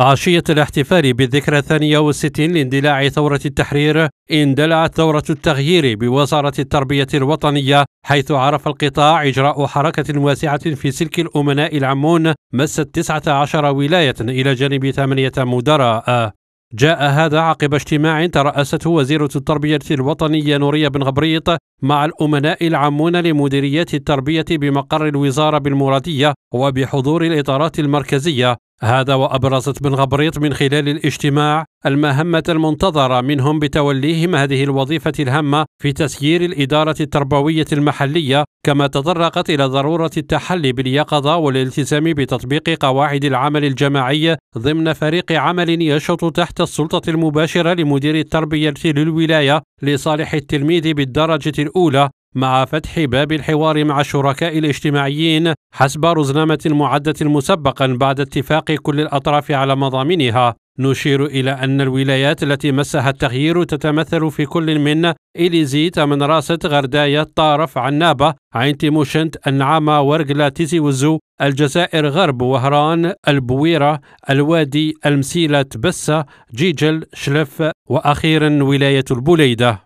عشية الاحتفال بالذكرى الثانية والستين لاندلاع ثورة التحرير اندلعت ثورة التغيير بوزارة التربية الوطنية حيث عرف القطاع إجراء حركة واسعة في سلك الأمناء العمون مست 19 ولاية إلى جانب ثمانية مدراء جاء هذا عقب اجتماع ترأسته وزيرة التربية الوطنية نورية بن غبريط مع الأمناء العامون لمديريات التربية بمقر الوزارة بالمرادية وبحضور الإطارات المركزية هذا وأبرزت بن غبريط من خلال الاجتماع المهمة المنتظرة منهم بتوليهم هذه الوظيفة الهامة في تسيير الإدارة التربوية المحلية كما تطرقت إلى ضرورة التحلي باليقظة والالتزام بتطبيق قواعد العمل الجماعي ضمن فريق عمل يشط تحت السلطة المباشرة لمدير التربية للولاية لصالح التلميذ بالدرجة الأولى مع فتح باب الحوار مع الشركاء الاجتماعيين حسب رزنامة معدة مسبقا بعد اتفاق كل الأطراف على مضامنها نشير إلى أن الولايات التي مسها التغيير تتمثل في كل من إليزي راسة غرداية طارف عنابة عين تيموشنت النعامة ورقلة تيزي وزو الجزائر غرب وهران البويرة الوادي المسيلة تبسة جيجل شلف وأخيرا ولاية البوليدة